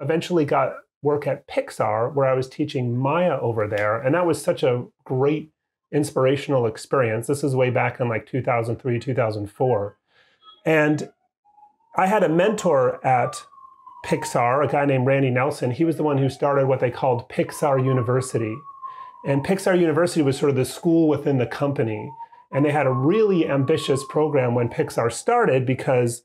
eventually got work at Pixar where I was teaching Maya over there. And that was such a great inspirational experience. This is way back in like 2003, 2004. And I had a mentor at Pixar, a guy named Randy Nelson. He was the one who started what they called Pixar University. And Pixar University was sort of the school within the company. And they had a really ambitious program when Pixar started because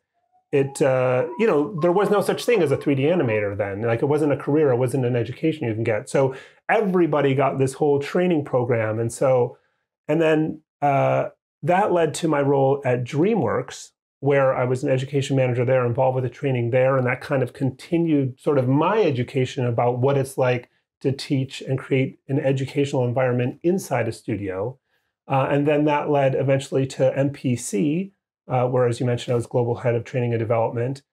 it uh, you know there was no such thing as a 3d animator then like it wasn't a career it wasn't an education you can get so everybody got this whole training program and so and then uh, that led to my role at dreamworks where i was an education manager there involved with the training there and that kind of continued sort of my education about what it's like to teach and create an educational environment inside a studio uh, and then that led eventually to mpc uh, where, as you mentioned, I was global head of training and development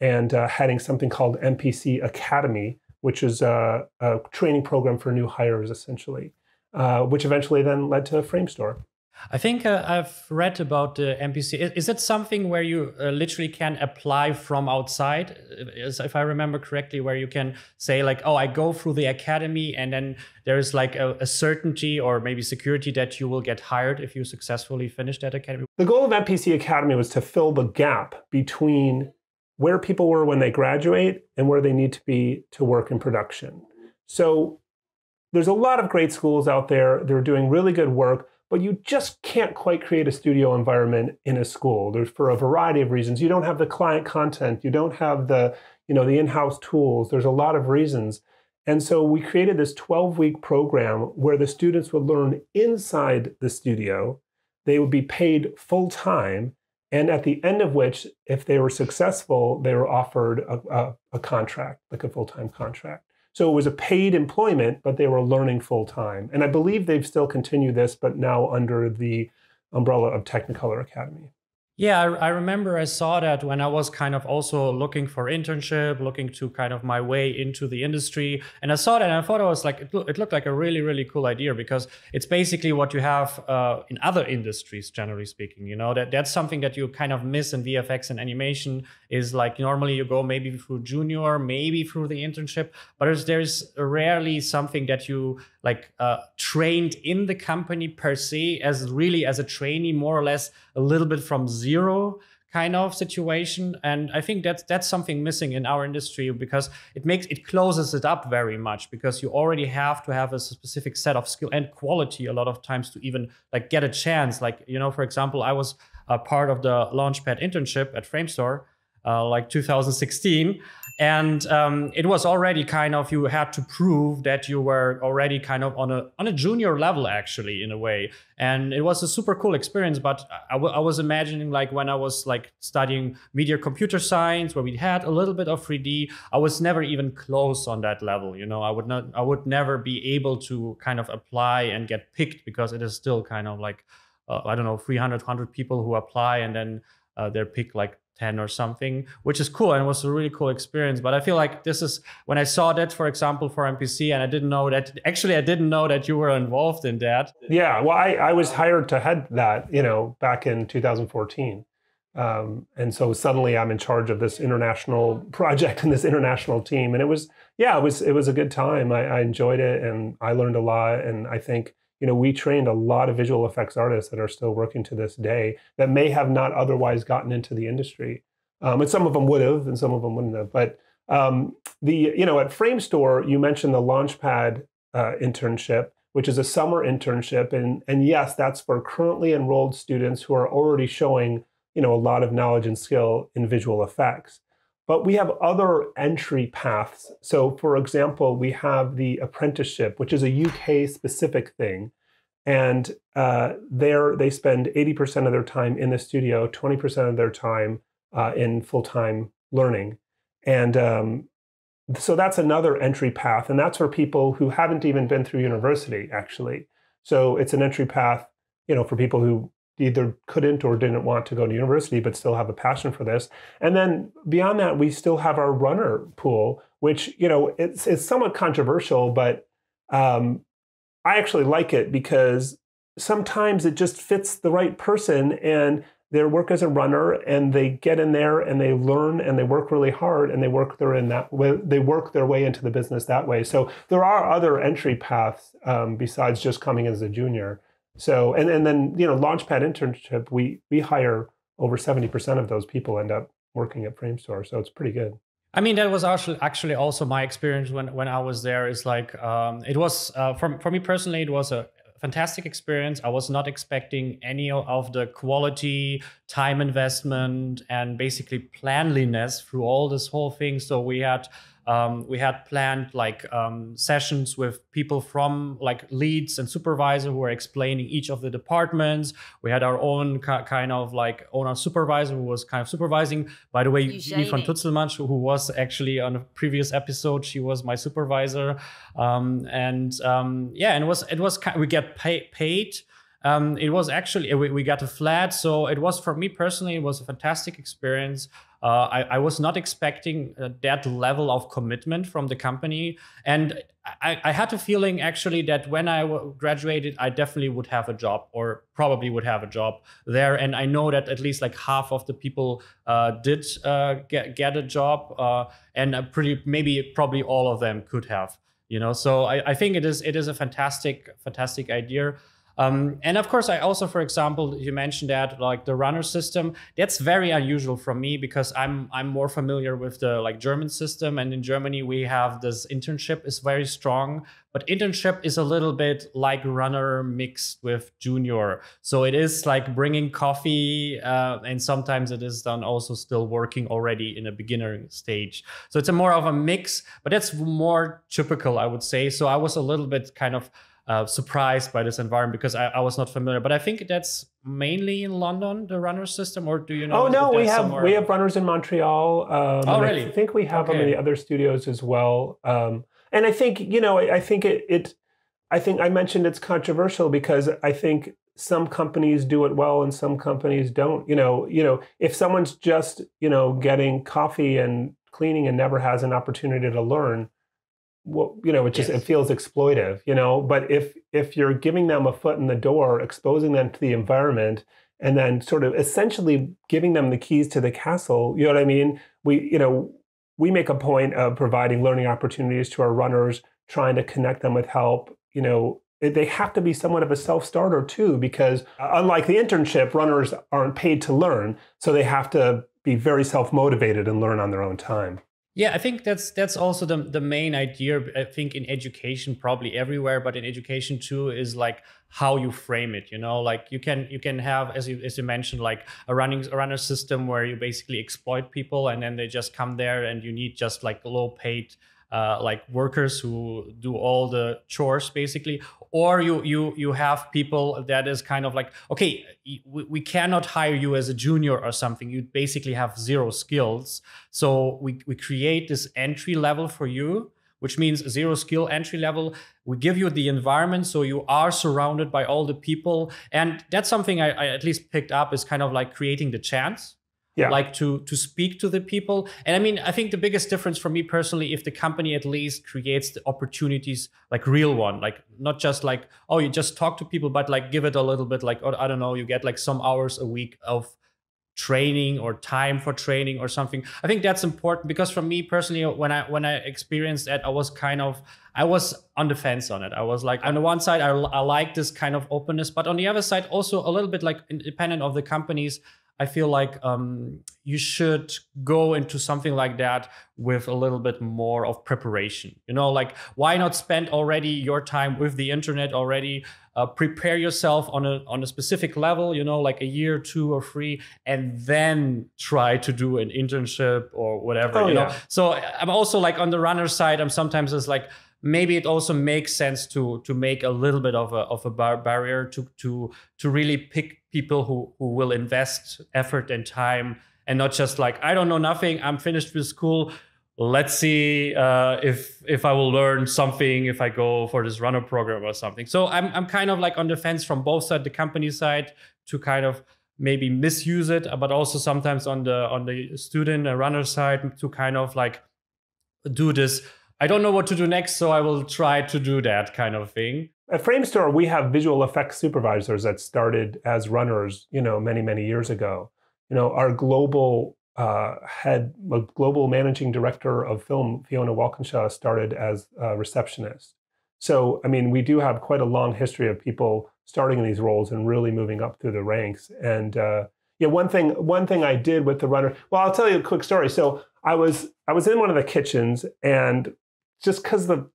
and uh, heading something called MPC Academy, which is a, a training program for new hires, essentially, uh, which eventually then led to Framestore. I think uh, I've read about the MPC. Is, is it something where you uh, literally can apply from outside? Uh, is, if I remember correctly, where you can say like, "Oh, I go through the academy," and then there is like a, a, certainty or maybe security that you will get hired if you successfully finish that academy. The goal of MPC Academy was to fill the gap between where people were when they graduate and where they need to be to work in production. So there's a lot of great schools out there. They're doing really good work but you just can't quite create a studio environment in a school. There's for a variety of reasons. You don't have the client content, you don't have the, you know, the in-house tools. There's a lot of reasons. And so we created this 12-week program where the students would learn inside the studio. They would be paid full time and at the end of which, if they were successful, they were offered a, a, a contract, like a full time contract. So it was a paid employment, but they were learning full time. And I believe they've still continued this, but now under the umbrella of Technicolor Academy. Yeah, I, I, remember I saw that when I was kind of also looking for internship, looking to kind of my way into the industry. And I saw that and I thought it was like, it, lo- it looked like a really, really cool idea because it's basically what you have uh, in other industries, generally speaking. You know, that that's something that you kind of miss in VFX and animation is like normally you go maybe through junior, maybe through the internship, but there's, there's rarely something that you like uh, trained in the company per se as really as a trainee, more or less a little bit from zero zero kind of situation and i think that's that's something missing in our industry because it makes it closes it up very much because you already have to have a specific set of skill and quality a lot of times to even like get a chance like you know for example i was a part of the launchpad internship at framestore uh, like 2016 and um, it was already kind of you had to prove that you were already kind of on a on a junior level actually in a way and it was a super cool experience but I, w- I was imagining like when i was like studying media computer science where we had a little bit of 3d i was never even close on that level you know i would not i would never be able to kind of apply and get picked because it is still kind of like uh, i don't know 300 100 people who apply and then uh, they're picked like 10 or something, which is cool and was a really cool experience. But I feel like this is when I saw that, for example, for MPC, and I didn't know that actually, I didn't know that you were involved in that. Yeah. Well, I, I was hired to head that, you know, back in 2014. Um, and so suddenly I'm in charge of this international project and this international team. And it was, yeah, it was, it was a good time. I, I enjoyed it and I learned a lot. And I think, you know, we trained a lot of visual effects artists that are still working to this day that may have not otherwise gotten into the industry. Um, and some of them would have, and some of them wouldn't have. But um, the, you know, at Frame Store, you mentioned the Launchpad uh, internship, which is a summer internship, and and yes, that's for currently enrolled students who are already showing, you know, a lot of knowledge and skill in visual effects. But we have other entry paths. So, for example, we have the apprenticeship, which is a UK specific thing and uh, there they spend 80% of their time in the studio 20% of their time uh, in full-time learning and um, so that's another entry path and that's for people who haven't even been through university actually so it's an entry path you know for people who either couldn't or didn't want to go to university but still have a passion for this and then beyond that we still have our runner pool which you know it's, it's somewhat controversial but um, I actually like it because sometimes it just fits the right person and their work as a runner and they get in there and they learn and they work really hard and they work their in that way, they work their way into the business that way. So there are other entry paths um, besides just coming as a junior. So and and then you know Launchpad internship we we hire over seventy percent of those people end up working at Framestore, so it's pretty good. I mean, that was actually also my experience when when I was there. Is like um, it was uh, for for me personally, it was a fantastic experience. I was not expecting any of the quality, time investment, and basically planliness through all this whole thing. So we had um, we had planned like um, sessions with people from like leads and supervisor who were explaining each of the departments. We had our own ca- kind of like owner supervisor who was kind of supervising. By the way, von Tutzelmann, who was actually on a previous episode, she was my supervisor. Um, and um, yeah, and it was it was we get pay- paid um, it was actually we, we, got a flat, so it was for me personally it was a fantastic experience. Uh, I, I, was not expecting uh, that level of commitment from the company, and I, I had a feeling actually that when I graduated, I definitely would have a job or probably would have a job there. And I know that at least like half of the people uh, did uh, get get a job, uh, and a uh, pretty maybe probably all of them could have. You know, so I, I think it is it is a fantastic fantastic idea. Um, and of course, I also, for example, you mentioned that like the runner system. That's very unusual from me because I'm I'm more familiar with the like German system, and in Germany we have this internship is very strong, but internship is a little bit like runner mixed with junior. So it is like bringing coffee, uh, and sometimes it is done also still working already in a beginner stage. So it's a more of a mix, but that's more typical, I would say. So I was a little bit kind of uh, surprised by this environment because I, I, was not familiar. But I think that's mainly in London the runner system, or do you know? Oh no, we have somewhere? we have runners in Montreal. Um, oh really? I think we have okay. them in the other studios as well. Um, and I think you know, I, I think it, it, I think I mentioned it's controversial because I think some companies do it well and some companies don't. You know, you know, if someone's just you know getting coffee and cleaning and never has an opportunity to learn well, you know, it just yes. it feels exploitive, you know. But if if you're giving them a foot in the door, exposing them to the environment, and then sort of essentially giving them the keys to the castle, you know what I mean? We, you know, we make a point of providing learning opportunities to our runners, trying to connect them with help, you know, they have to be somewhat of a self-starter too because uh, unlike the internship runners aren't paid to learn so they have to be very self-motivated and learn on their own time yeah, I think that's that's also the the main idea. I think in education, probably everywhere, but in education too, is like how you frame it. You know, like you can you can have as you as you mentioned, like a running a runner system where you basically exploit people and then they just come there and you need just like low paid uh, like workers who do all the chores basically or you you you have people that is kind of like okay we, we cannot hire you as a junior or something you basically have zero skills so we, we create this entry level for you which means zero skill entry level. We give you the environment so you are surrounded by all the people. And that's something I, I, at least picked up is kind of like creating the chance yeah. like to to speak to the people and i mean i think the biggest difference for me personally if the company at least creates the opportunities like real one like not just like oh you just talk to people but like give it a little bit like oh, i don't know you get like some hours a week of training or time for training or something i think that's important because for me personally when i when i experienced that i was kind of i was on the fence on it i was like on the one side i, I like this kind of openness but on the other side also a little bit like independent of the companies I feel like um, you should go into something like that with a little bit more of preparation. You know, like why not spend already your time with the internet already? Uh, prepare yourself on a on a specific level. You know, like a year, two, or three, and then try to do an internship or whatever. Oh, you yeah. know. So I'm also like on the runner side. I'm sometimes just like maybe it also makes sense to to make a little bit of a of a bar- barrier to to to really pick people who, who will invest effort and time and not just like, I don't know nothing, I'm finished with school. Let's see uh, if if I will learn something if I go for this runner program or something. So I'm I'm kind of like on the fence from both side, the company side to kind of maybe misuse it, but also sometimes on the on the student and runner side to kind of like do this. I don't know what to do next, so I will try to do that kind of thing. At Framestore, we have visual effects supervisors that started as runners, you know, many many years ago. You know, our global uh, head, uh, global managing director of film, Fiona Walkinshaw, started as a receptionist. So, I mean, we do have quite a long history of people starting in these roles and really moving up through the ranks. And uh, yeah, one thing, one thing I did with the runner. Well, I'll tell you a quick story. So, I was I was in one of the kitchens, and just because the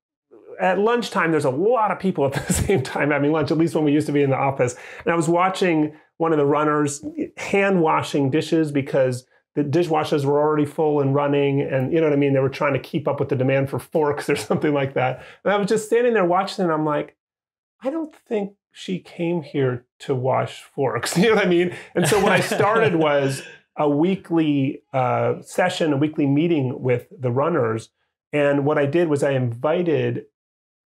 at lunchtime, there's a lot of people at the same time having lunch, at least when we used to be in the office. And I was watching one of the runners hand washing dishes because the dishwashers were already full and running. And you know what I mean? They were trying to keep up with the demand for forks or something like that. And I was just standing there watching, and I'm like, I don't think she came here to wash forks. You know what I mean? And so what I started was a weekly uh, session, a weekly meeting with the runners. And what I did was I invited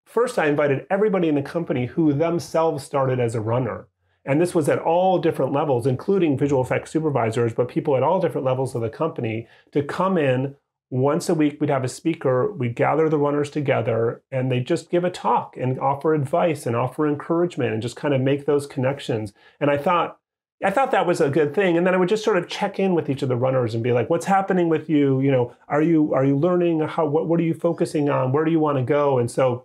First, I invited everybody in the company who themselves started as a runner. And this was at all different levels, including visual effects supervisors, but people at all different levels of the company to come in once a week. We'd have a speaker, we'd gather the runners together, and they just give a talk and offer advice and offer encouragement and just kind of make those connections. And I thought, I thought that was a good thing. And then I would just sort of check in with each of the runners and be like, what's happening with you? You know, are you are you learning? How what, what are you focusing on? Where do you want to go? And so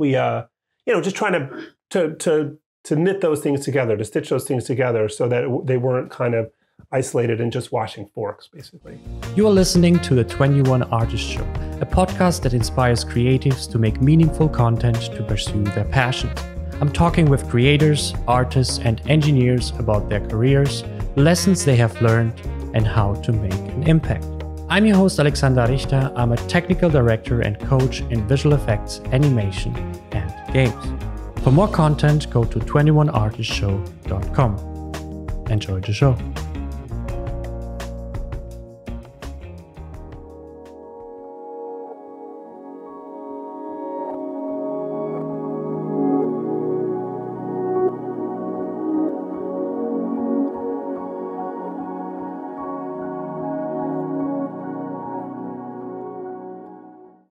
we uh, you know just trying to to to to knit those things together, to stitch those things together, so that they weren't kind of isolated and just washing forks, basically. You are listening to the 21 Artist Show, a podcast that inspires creatives to make meaningful content to pursue their passion. I'm talking with creators, artists, and engineers about their careers, lessons they have learned, and how to make an impact. I'm your host Alexander Richter. I'm a technical director and coach in visual effects, animation, and games. For more content, go to 21artistshow.com. Enjoy the show.